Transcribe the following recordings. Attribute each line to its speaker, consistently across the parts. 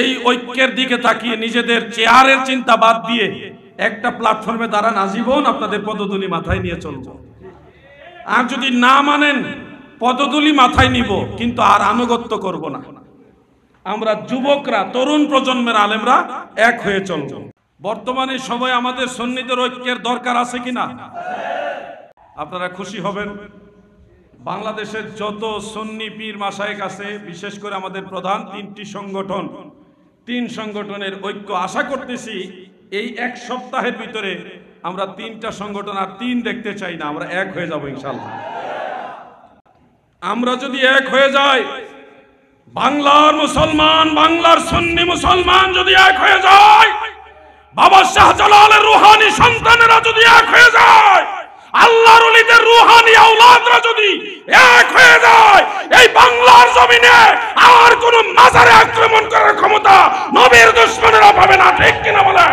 Speaker 1: এই ঐক্যের দিকে তাকিয়ে নিজেদের চেয়ারের চিন্তা বাদ দিয়ে একটা প্ল্যাটফর্মে দাঁড়ান আজীবন আপনাদের পদতুলি মাথায় নিয়ে চলব আর যদি না মানেন পদতুলি মাথায় নিব কিন্তু আর আনুগত্য করব না আমরা যুবকরা তরুণ প্রজন্মের আলেমরা এক হয়ে চলব বর্তমানে সময় আমাদের সন্নিদের ঐক্যের দরকার আছে কিনা আপনারা খুশি হবেন বাংলাদেশের যত সন্নি পীর মাসায়ক আছে বিশেষ করে আমাদের প্রধান তিনটি সংগঠন তিন সংগঠনের ঐক্য আশা করতেছি এই এক সপ্তাহের ভিতরে আমরা তিনটা সংগঠন আর তিন দেখতে চাই না আমরা এক হয়ে যাব ইনশাল্লাহ আমরা যদি এক হয়ে যাই বাংলার মুসলমান বাংলার সন্নি মুসলমান যদি এক হয়ে যায় বাবা শাহজালালের রুহানি সন্তানেরা যদি এক হয়ে যায় আল্লাহর ওলিদের রুহানি আওলাদরা যদি এক হয়ে যায় এই বাংলার জমিনে আর কোন মাজারে আক্রমণ করার ক্ষমতা নবীর দুশ্মনেরা পাবে না ঠিক কিনা বলে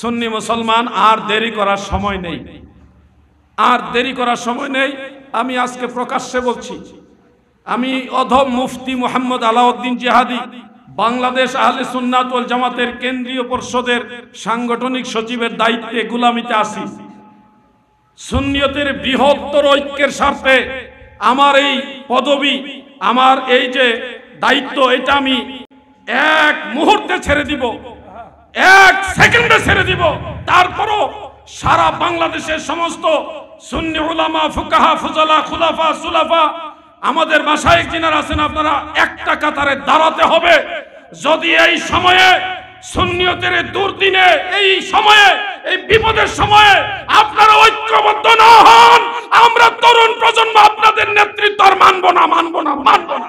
Speaker 1: সুন্নি মুসলমান আর দেরি করার সময় নেই আর দেরি করার সময় নেই আমি আজকে প্রকাশ্যে বলছি আমি অধম মুফতি মোহাম্মদ আলাউদ্দিন জেহাদি বাংলাদেশ আহলে সুন্নাত ওয়াল জামাতের কেন্দ্রীয় পর্ষদের সাংগঠনিক সচিবের দায়িত্বে গুলামিতে আসি সুনিয়তের বৃহত্তর ঐক্যের স্বার্থে আমার এই পদবি আমার এই যে দায়িত্ব এটা আমি এক মুহূর্তে ছেড়ে দিব এক সেকেন্ডে ছেড়ে দিব তারপরও সারা বাংলাদেশের সমস্ত সুন্নি উলামা ফুকাহা ফুজালা খুলাফা সুলাফা আমাদের মাসায়িক যিনারা আছেন আপনারা একটা কাতারে দাঁড়াতে হবে যদি এই সময়ে সুন্নিয়তের দুর্দিনে এই সময়ে এই বিপদের সময়ে আপনারা ঐক্যবদ্ধ না হন আমরা তরুণ প্রজন্ম আপনাদের নেতৃত্ব আর মানব না মানব না মানব না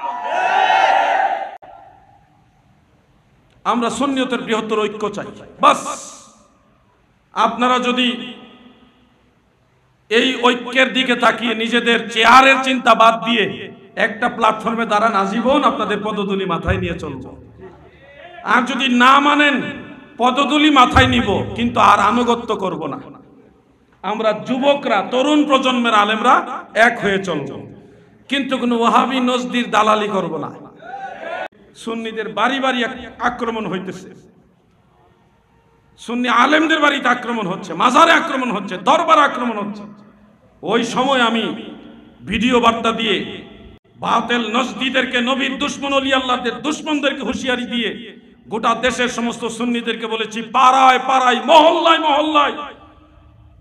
Speaker 1: আমরা সন্নিহতের বৃহত্তর ঐক্য চাই বাস আপনারা যদি এই ঐক্যের দিকে তাকিয়ে নিজেদের চেয়ারের চিন্তা বাদ দিয়ে একটা প্ল্যাটফর্মে দাঁড়ান আজীবন আপনাদের পদধ্বনি মাথায় নিয়ে চলব আর যদি না মানেন পদতুলি মাথায় নিব কিন্তু আর আনুগত্য করব না আমরা যুবকরা তরুণ প্রজন্মের আলেমরা এক হয়ে চলব কিন্তু কোনো ওয়াহাবি নজদির দালালি করব না সুন্নিদের বাড়ি বাড়ি আক্রমণ হইতেছে সুন্নি আলেমদের বাড়িতে আক্রমণ হচ্ছে মাজারে আক্রমণ হচ্ছে দরবার আক্রমণ হচ্ছে ওই সময় আমি ভিডিও বার্তা দিয়ে বাতেল নজদিদেরকে নবীর দুশ্মন অলি আল্লাহদের দুশ্মনদেরকে হুঁশিয়ারি দিয়ে গোটা দেশের সমস্ত সুন্নিদেরকে বলেছি পাড়ায় পাড়ায় মহল্লায় মহল্লায়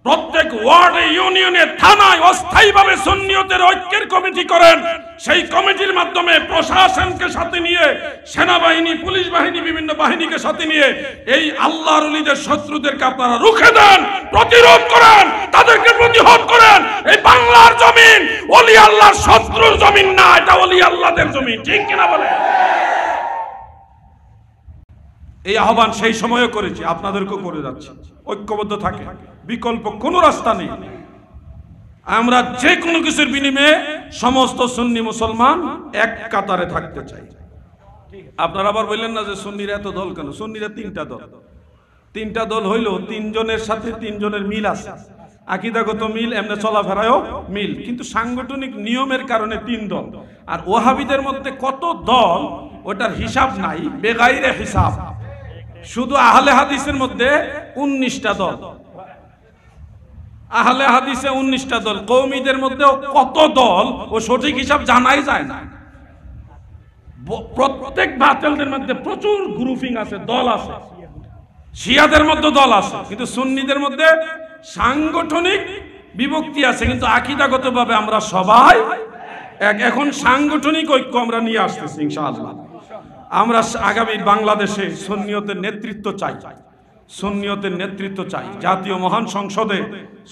Speaker 1: প্রত্যেক ওয়ার্ডে ইউনিয়নে থানায় অস্থায়ীভাবে সুন্নিয়তের ঐক্যের কমিটি করেন সেই কমিটির মাধ্যমে প্রশাসনকে সাথে নিয়ে সেনাবাহিনী পুলিশ বাহিনী বিভিন্ন বাহিনীকে সাথে নিয়ে এই আল্লাহর উলিদের শত্রুদেরকে আপনারা রুখে দেন প্রতিরোধ করেন তাদেরকে প্রতিহত করেন এই বাংলার জমিন অলি আল্লাহর শত্রুর জমিন না এটা অলি আল্লাহদের জমিন ঠিক কিনা বলে এই আহ্বান সেই সময়ও করেছি আপনাদেরকেও করে যাচ্ছি ঐক্যবদ্ধ থাকে বিকল্প কোনো রাস্তা নেই আমরা যে কোনো কিছুর বিনিময়ে সমস্ত সুন্নি মুসলমান এক কাতারে থাকতে চাই আপনারা আবার বললেন না যে সুন্নির এত দল কেন সুন্নিরা তিনটা দল তিনটা দল হইল তিনজনের সাথে তিনজনের মিল আছে আকিদাগত মিল এমনি চলাফেরায়ও মিল কিন্তু সাংগঠনিক নিয়মের কারণে তিন দল আর ওহাবিদের মধ্যে কত দল ওটার হিসাব নাই বেগাইরে হিসাব শুধু আহলে হাদিসের মধ্যে উনিশটা দল আহলে হাদিসে উনিশটা দল কৌমিদের মধ্যে কত দল ও সঠিক হিসাব জানাই যায় না প্রত্যেক বাতেলদের মধ্যে প্রচুর গ্রুপিং আছে দল আছে শিয়াদের মধ্যে দল আছে কিন্তু সুন্নিদের মধ্যে সাংগঠনিক বিভক্তি আছে কিন্তু আকিদাগতভাবে আমরা সবাই এক এখন সাংগঠনিক ঐক্য আমরা নিয়ে আসতেছি ইনশাআল্লাহ আমরা আগামী বাংলাদেশে সুন্নিয়তের নেতৃত্ব চাই সুন্নিয়তের নেতৃত্ব চাই জাতীয় মহান সংসদে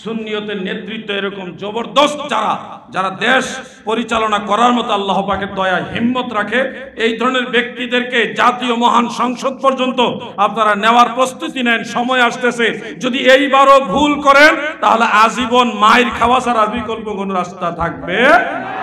Speaker 1: সুন্নিয়তের নেতৃত্ব এরকম জবরদস্ত যারা যারা দেশ পরিচালনা করার মতো আল্লাহ পাকের দয়া হিম্মত রাখে এই ধরনের ব্যক্তিদেরকে জাতীয় মহান সংসদ পর্যন্ত আপনারা নেওয়ার প্রস্তুতি নেন সময় আসতেছে যদি এইবারও ভুল করেন তাহলে আজীবন মায়ের খাওয়া ছাড়া বিকল্প কোনো রাস্তা থাকবে না